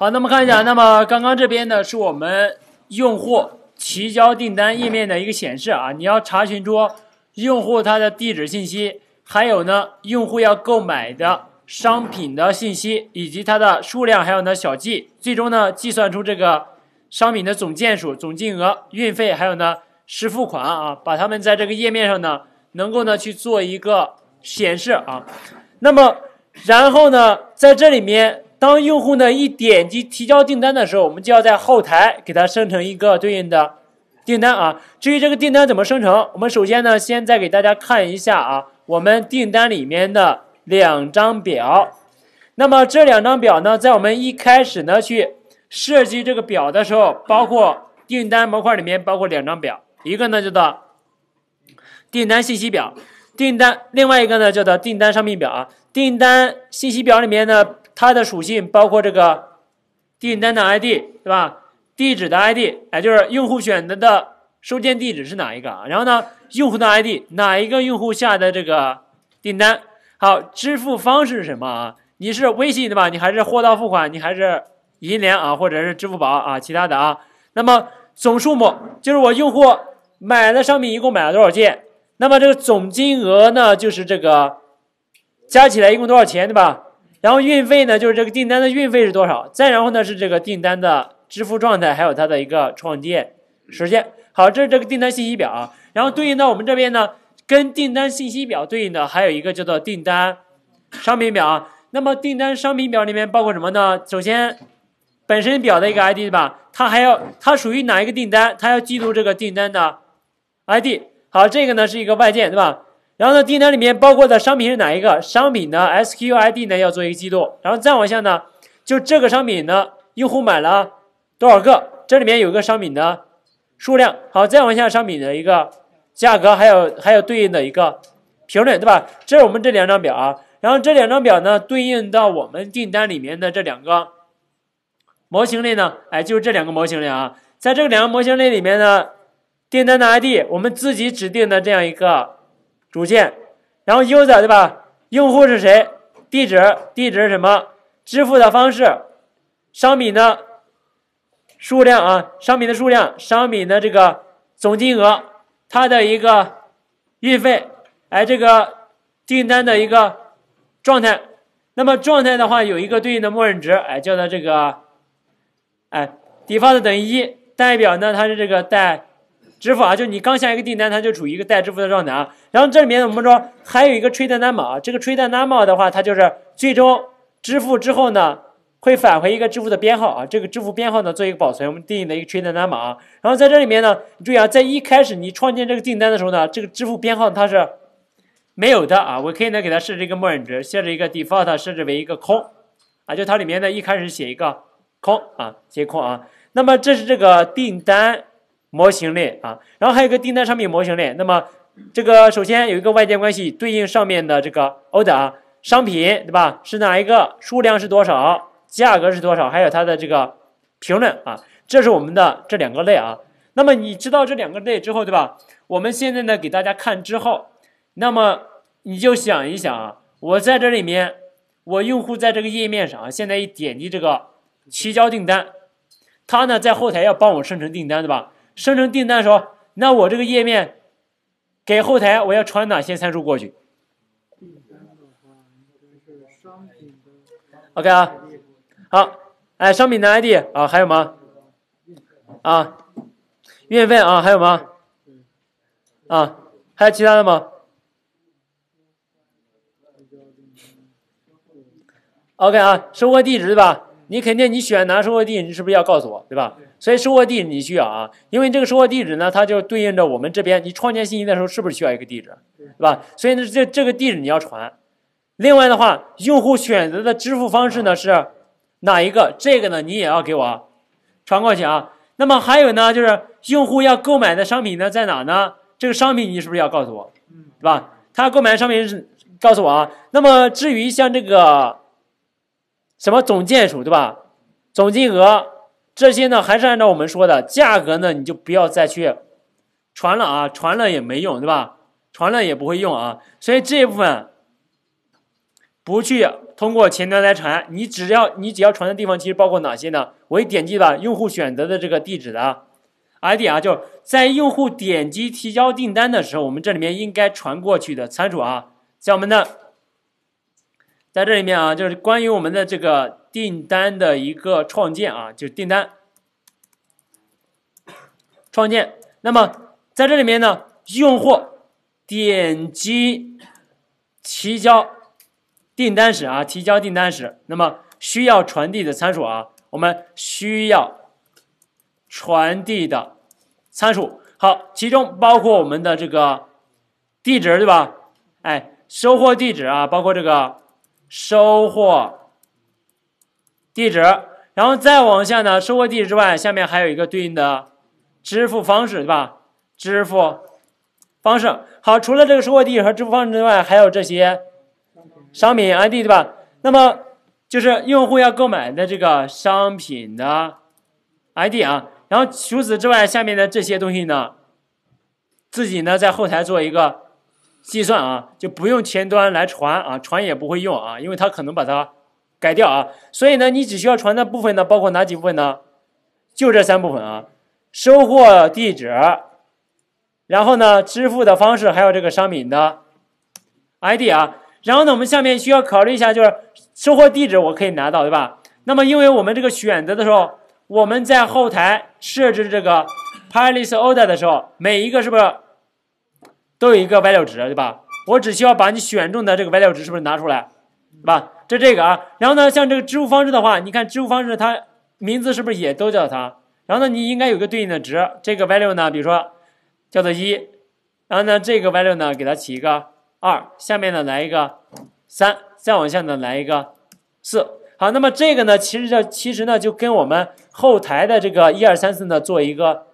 好，那么看一下，那么刚刚这边呢，是我们用户提交订单页面的一个显示啊。你要查询出用户他的地址信息，还有呢，用户要购买的商品的信息，以及它的数量，还有呢小计，最终呢计算出这个商品的总件数、总金额、运费，还有呢实付款啊，把他们在这个页面上呢能够呢去做一个显示啊。那么，然后呢在这里面。当用户呢一点击提交订单的时候，我们就要在后台给它生成一个对应的订单啊。至于这个订单怎么生成，我们首先呢先再给大家看一下啊，我们订单里面的两张表。那么这两张表呢，在我们一开始呢去设计这个表的时候，包括订单模块里面包括两张表，一个呢叫做订单信息表，订单；另外一个呢叫做订单商品表啊。订单信息表里面呢，它的属性包括这个订单的 ID，对吧？地址的 ID，哎，就是用户选择的收件地址是哪一个啊？然后呢，用户的 ID，哪一个用户下的这个订单？好，支付方式是什么啊？你是微信对吧？你还是货到付款？你还是银联啊，或者是支付宝啊，其他的啊？那么总数目就是我用户买的商品一共买了多少件？那么这个总金额呢，就是这个加起来一共多少钱，对吧？然后运费呢，就是这个订单的运费是多少？再然后呢是这个订单的支付状态，还有它的一个创建时间。好，这是这个订单信息表。然后对应到我们这边呢，跟订单信息表对应的还有一个叫做订单商品表。啊。那么订单商品表里面包括什么呢？首先，本身表的一个 ID 对吧？它还要它属于哪一个订单？它要记录这个订单的 ID。好，这个呢是一个外件对吧？然后呢，订单里面包括的商品是哪一个？商品的 SKU ID 呢，要做一个记录。然后再往下呢，就这个商品呢，用户买了多少个？这里面有个商品的数量。好，再往下，商品的一个价格，还有还有对应的一个评论，对吧？这是我们这两张表啊。然后这两张表呢，对应到我们订单里面的这两个模型类呢，哎，就是这两个模型类啊，在这两个模型类里面呢，订单的 ID 我们自己指定的这样一个。主件，然后 U 的对吧？用户是谁？地址，地址是什么？支付的方式，商品的数量啊，商品的数量，商品的这个总金额，它的一个运费，哎，这个订单的一个状态。那么状态的话，有一个对应的默认值，哎，叫做这个，哎，default 等于一，代表呢它是这个带。支付啊，就你刚下一个订单，它就处于一个待支付的状态啊。然后这里面我们说还有一个 trade number 啊，这个 trade number 的话，它就是最终支付之后呢，会返回一个支付的编号啊。这个支付编号呢，做一个保存，我们定义的一个 trade number 啊。然后在这里面呢，你注意啊，在一开始你创建这个订单的时候呢，这个支付编号它是没有的啊。我可以呢给它设置一个默认值，设置一个 default 设置为一个空啊，就它里面呢一开始写一个空啊，写空啊。那么这是这个订单。模型类啊，然后还有一个订单商品模型类。那么这个首先有一个外界关系对应上面的这个 order 啊，商品对吧？是哪一个？数量是多少？价格是多少？还有它的这个评论啊，这是我们的这两个类啊。那么你知道这两个类之后，对吧？我们现在呢给大家看之后，那么你就想一想啊，我在这里面，我用户在这个页面上啊，现在一点击这个提交订单，他呢在后台要帮我生成订单，对吧？生成订单的时候，那我这个页面给后台我要传哪些参数过去？o k 啊，好，哎，商品的 ID 啊，还有吗？啊，运费啊，还有吗？啊，还有其他的吗？OK 啊，收货地址吧。你肯定你选哪收货地，你是不是要告诉我，对吧？所以收货地你需要啊，因为这个收货地址呢，它就对应着我们这边你创建信息的时候，是不是需要一个地址，对吧？所以呢，这这个地址你要传。另外的话，用户选择的支付方式呢是哪一个？这个呢，你也要给我传过去啊。那么还有呢，就是用户要购买的商品呢在哪呢？这个商品你是不是要告诉我，对吧？他购买的商品是告诉我啊。那么至于像这个。什么总件数对吧？总金额这些呢，还是按照我们说的价格呢？你就不要再去传了啊，传了也没用对吧？传了也不会用啊，所以这部分不去通过前端来传。你只要你只要传的地方，其实包括哪些呢？我一点击了用户选择的这个地址的 ID 啊，就在用户点击提交订单的时候，我们这里面应该传过去的参数啊，像我们的。在这里面啊，就是关于我们的这个订单的一个创建啊，就是订单创建。那么在这里面呢，用户点击提交订单时啊，提交订单时，那么需要传递的参数啊，我们需要传递的参数。好，其中包括我们的这个地址对吧？哎，收货地址啊，包括这个。收货地址，然后再往下呢？收货地址之外，下面还有一个对应的支付方式，对吧？支付方式好，除了这个收货地址和支付方式之外，还有这些商品 ID，对吧？那么就是用户要购买的这个商品的 ID 啊。然后除此之外，下面的这些东西呢，自己呢在后台做一个。计算啊，就不用前端来传啊，传也不会用啊，因为它可能把它改掉啊。所以呢，你只需要传的部分呢，包括哪几部分呢？就这三部分啊，收货地址，然后呢，支付的方式，还有这个商品的 ID 啊。然后呢，我们下面需要考虑一下，就是收货地址我可以拿到，对吧？那么，因为我们这个选择的时候，我们在后台设置这个 Place Order 的时候，每一个是不是？都有一个 Y 六值，对吧？我只需要把你选中的这个 Y 六值是不是拿出来，对吧？就这个啊。然后呢，像这个支付方式的话，你看支付方式它名字是不是也都叫它？然后呢，你应该有个对应的值。这个 Y 六呢，比如说叫做一，然后呢，这个 Y 六呢，给它起一个二。下面呢，来一个三，再往下呢，来一个四。好，那么这个呢，其实这其实呢，就跟我们后台的这个一二三四呢做一个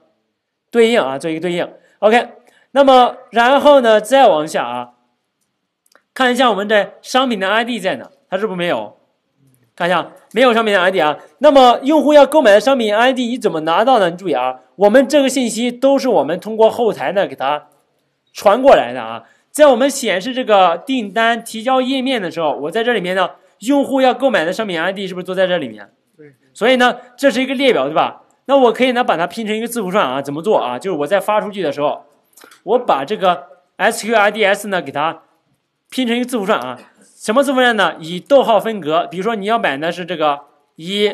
对应啊，做一个对应。OK。那么，然后呢，再往下啊，看一下我们的商品的 ID 在哪？它是不是没有？看一下，没有商品的 ID 啊。那么，用户要购买的商品 ID 你怎么拿到呢？你注意啊，我们这个信息都是我们通过后台呢给它传过来的啊。在我们显示这个订单提交页面的时候，我在这里面呢，用户要购买的商品 ID 是不是都在这里面？对。所以呢，这是一个列表，对吧？那我可以呢把它拼成一个字符串啊？怎么做啊？就是我在发出去的时候。我把这个 S Q I D S 呢给它拼成一个字符串啊，什么字符串呢？以逗号分隔。比如说你要买的是这个一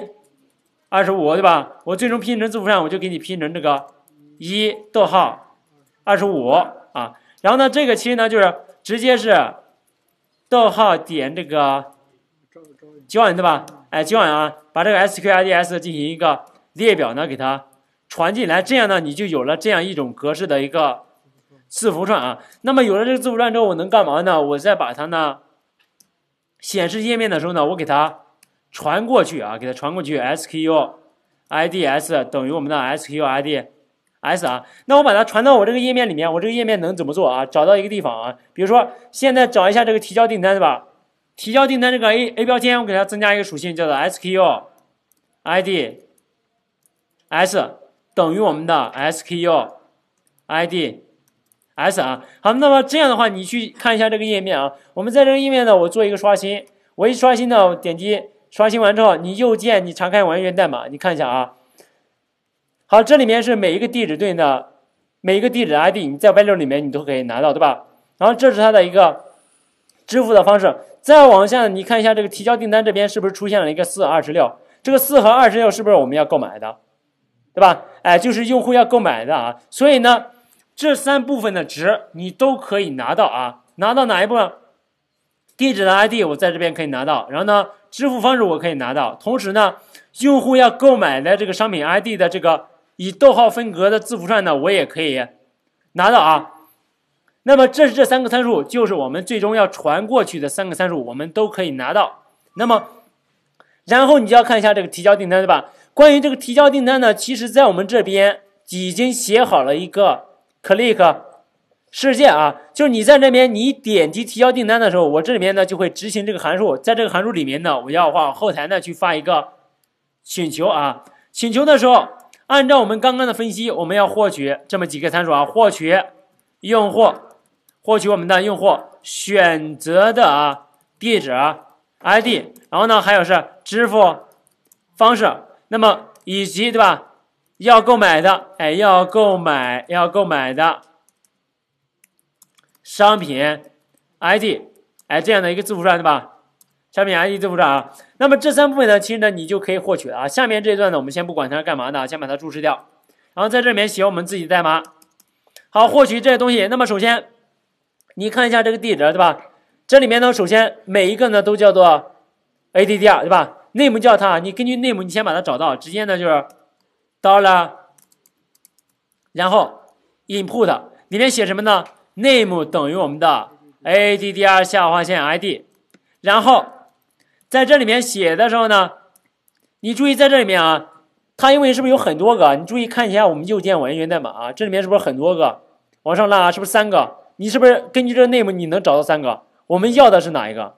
二十五对吧？我最终拼成字符串，我就给你拼成这个一逗号二十五啊。然后呢，这个其实呢就是直接是逗号点这个 join 对吧？哎 join 啊，把这个 S Q I D S 进行一个列表呢给它传进来，这样呢你就有了这样一种格式的一个。字符串啊，那么有了这个字符串之后，我能干嘛呢？我再把它呢显示页面的时候呢，我给它传过去啊，给它传过去，S K U I D S 等于我们的 S K U I D S 啊。那我把它传到我这个页面里面，我这个页面能怎么做啊？找到一个地方啊，比如说现在找一下这个提交订单是吧？提交订单这个 A A 标签，我给它增加一个属性叫做 S K U I D S 等于我们的 S K U I D。S 啊，好，那么这样的话，你去看一下这个页面啊。我们在这个页面呢，我做一个刷新，我一刷新呢，点击刷新完之后，你右键，你查看网页代码，你看一下啊。好，这里面是每一个地址对应的每一个地址 ID，你在 Y 六里面你都可以拿到，对吧？然后这是它的一个支付的方式。再往下，你看一下这个提交订单这边是不是出现了一个四二十六？这个四和二十六是不是我们要购买的，对吧？哎，就是用户要购买的啊。所以呢。这三部分的值你都可以拿到啊，拿到哪一部分？地址的 ID 我在这边可以拿到，然后呢，支付方式我可以拿到，同时呢，用户要购买的这个商品 ID 的这个以逗号分隔的字符串呢，我也可以拿到啊。那么这是这三个参数，就是我们最终要传过去的三个参数，我们都可以拿到。那么，然后你就要看一下这个提交订单，对吧？关于这个提交订单呢，其实在我们这边已经写好了一个。click 事件啊，就是你在这边你点击提交订单的时候，我这里面呢就会执行这个函数，在这个函数里面呢，我要往后台呢去发一个请求啊。请求的时候，按照我们刚刚的分析，我们要获取这么几个参数啊，获取用户，获取我们的用户选择的啊地址 ID，然后呢还有是支付方式，那么以及对吧？要购买的，哎，要购买要购买的商品 ID，哎，这样的一个字符串对吧？商品 ID 字符串啊。那么这三部分呢，其实呢你就可以获取了啊。下面这一段呢，我们先不管它是干嘛的，先把它注释掉，然后在这里面写我们自己代码。好，获取这些东西。那么首先，你看一下这个地址对吧？这里面呢，首先每一个呢都叫做 ADDR 对吧？name 叫它，你根据 name 你先把它找到，直接呢就是。到了，然后 input 里面写什么呢？name 等于我们的 addr 下划线 id，然后在这里面写的时候呢，你注意在这里面啊，它因为是不是有很多个？你注意看一下，我们右键我源代码啊，这里面是不是很多个？往上拉啊，是不是三个？你是不是根据这个 name 你能找到三个？我们要的是哪一个？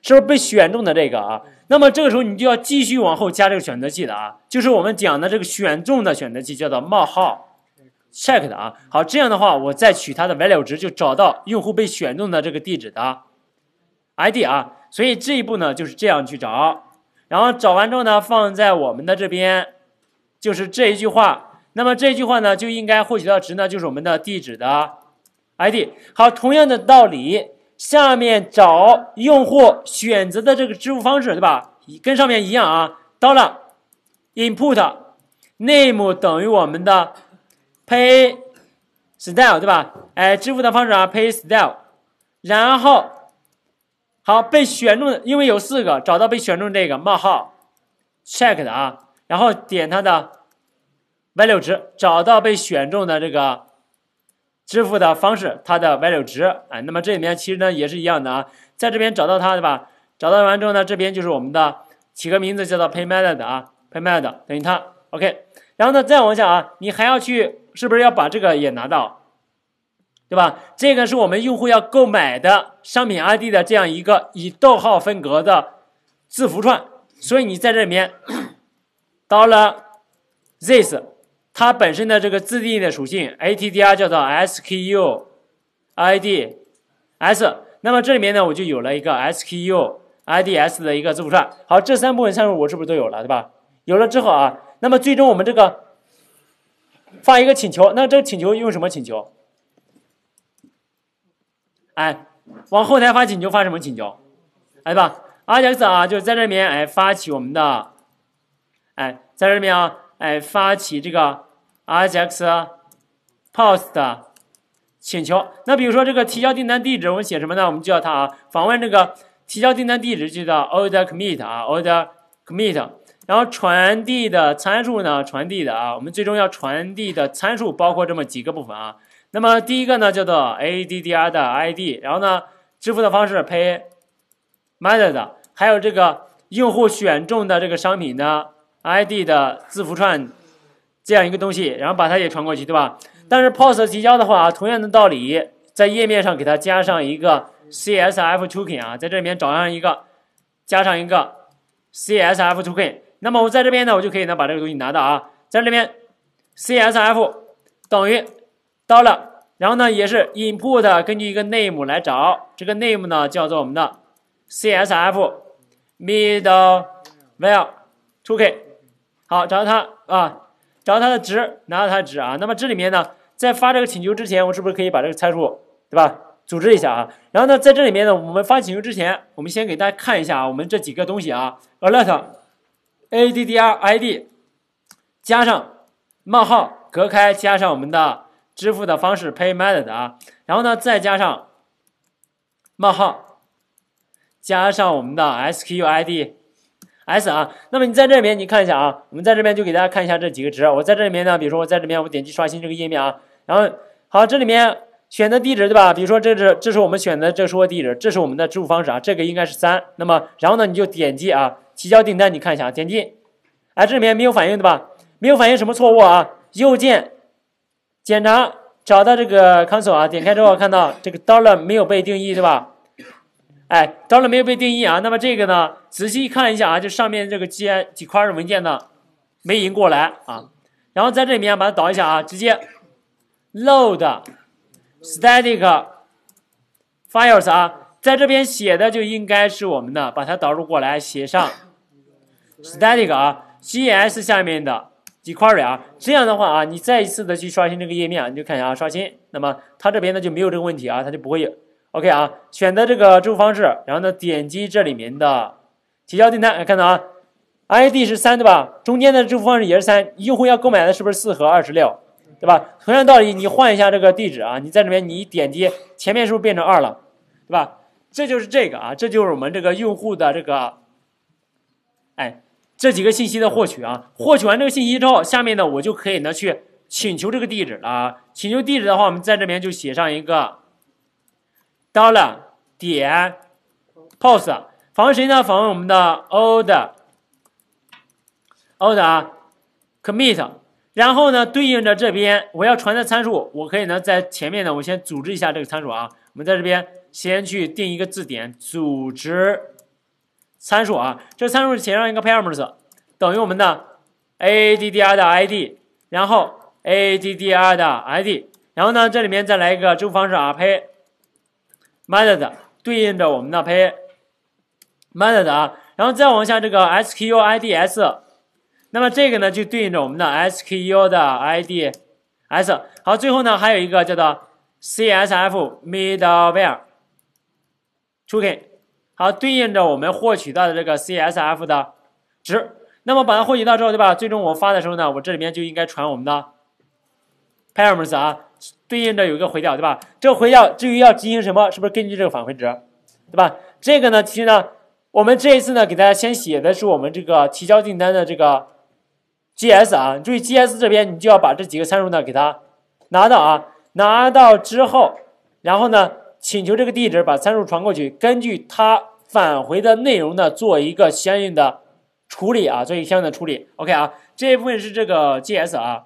是不是被选中的这个啊？那么这个时候你就要继续往后加这个选择器的啊，就是我们讲的这个选中的选择器叫做冒号 check 的啊。好，这样的话我再取它的 value 值，就找到用户被选中的这个地址的 ID 啊。所以这一步呢就是这样去找，然后找完之后呢放在我们的这边，就是这一句话。那么这一句话呢就应该获取到值呢就是我们的地址的 ID。好，同样的道理。下面找用户选择的这个支付方式，对吧？跟上面一样啊。到了，input name 等于我们的 pay style，对吧？哎，支付的方式啊，pay style。然后，好被选中的，因为有四个，找到被选中这个冒号 c h e c k 的啊，然后点它的 value 值，找到被选中的这个。支付的方式，它的 value 值，哎，那么这里面其实呢也是一样的啊，在这边找到它，对吧？找到完之后呢，这边就是我们的起个名字叫做 payment 的啊，payment 等于它，OK。然后呢，再往下啊，你还要去是不是要把这个也拿到，对吧？这个是我们用户要购买的商品 ID 的这样一个以逗号分隔的字符串，所以你在这里面 到了 this。它本身的这个自定义的属性 ATDR 叫做 SKU_IDS，那么这里面呢我就有了一个 SKU_IDS 的一个字符串。好，这三部分参数我是不是都有了，对吧？有了之后啊，那么最终我们这个发一个请求，那这个请求用什么请求？哎，往后台发请求发什么请求？哎，对吧，Ajax 啊，就是在这面哎发起我们的，哎，在这里面啊哎发起这个。axios post 请求，那比如说这个提交订单地址，我们写什么呢？我们叫它啊，访问这个提交订单地址，就叫 order commit 啊，order commit。然后传递的参数呢？传递的啊，我们最终要传递的参数包括这么几个部分啊。那么第一个呢，叫做 addr 的 id，然后呢，支付的方式 pay method，还有这个用户选中的这个商品的 id 的字符串。这样一个东西，然后把它也传过去，对吧？但是 POST 提交的话，同样的道理，在页面上给它加上一个 c s f token 啊，在这里面找上一个，加上一个 c s f token。那么我在这边呢，我就可以呢把这个东西拿到啊，在这边 c s f 等于 dollar，然后呢也是 input 根据一个 name 来找，这个 name 呢叫做我们的 c s f middle w a l e token，好，找到它啊。找到它的值拿到它的值啊，那么这里面呢，在发这个请求之前，我是不是可以把这个参数对吧组织一下啊？然后呢，在这里面呢，我们发请求之前，我们先给大家看一下啊，我们这几个东西啊，alert，addrid 加上冒号隔开，加上我们的支付的方式 pay method 啊，然后呢，再加上冒号，加上我们的 sku id。s 啊，那么你在这边你看一下啊，我们在这边就给大家看一下这几个值。我在这里面呢，比如说我在这边，我点击刷新这个页面啊，然后好，这里面选择地址对吧？比如说这是这是我们选择这收货地址，这是我们的支付方式啊，这个应该是三。那么然后呢，你就点击啊，提交订单，你看一下点击，哎，这里面没有反应对吧？没有反应什么错误啊？右键检查，找到这个 console 啊，点开之后看到这个 dollar 没有被定义对吧？哎，当然没有被定义啊。那么这个呢，仔细看一下啊，就上面这个 G js 文件呢没引过来啊。然后在这里面把它导一下啊，直接 load static files 啊，在这边写的就应该是我们的，把它导入过来，写上 static 啊 gs 下面的 query 啊。这样的话啊，你再一次的去刷新这个页面，你就看一下啊，刷新，那么它这边呢就没有这个问题啊，它就不会有。OK 啊，选择这个支付方式，然后呢，点击这里面的提交订单，看到啊，ID 是三对吧？中间的支付方式也是三，用户要购买的是不是四和二十六，对吧？同样道理，你换一下这个地址啊，你在这边你点击前面是不是变成二了，对吧？这就是这个啊，这就是我们这个用户的这个，哎，这几个信息的获取啊，获取完这个信息之后，下面呢我就可以呢去请求这个地址了。啊。请求地址的话，我们在这边就写上一个。dollar 点，post 访问谁呢？访问我们的 old，old 啊，commit。然后呢，对应着这边我要传的参数，我可以呢在前面呢，我先组织一下这个参数啊。我们在这边先去定一个字典，组织参数啊。这参数前上一个 parameters 等于我们的 addr 的 id，然后 addr 的 id，然后呢这里面再来一个支付方式啊 pay。method 对应着我们的 pay method 啊，然后再往下这个 sku ids，那么这个呢就对应着我们的 sku 的 ids。好，最后呢还有一个叫做 csf middleware token，好，对应着我们获取到的这个 csf 的值。那么把它获取到之后，对吧？最终我发的时候呢，我这里面就应该传我们的 params 啊。对应的有一个回调，对吧？这个回调至于要执行什么，是不是根据这个返回值，对吧？这个呢，其实呢，我们这一次呢，给大家先写的是我们这个提交订单的这个 GS 啊，注意 GS 这边你就要把这几个参数呢给它拿到啊，拿到之后，然后呢请求这个地址把参数传过去，根据它返回的内容呢做一个相应的处理啊，做一个相应的处理。OK 啊，这一部分是这个 GS 啊。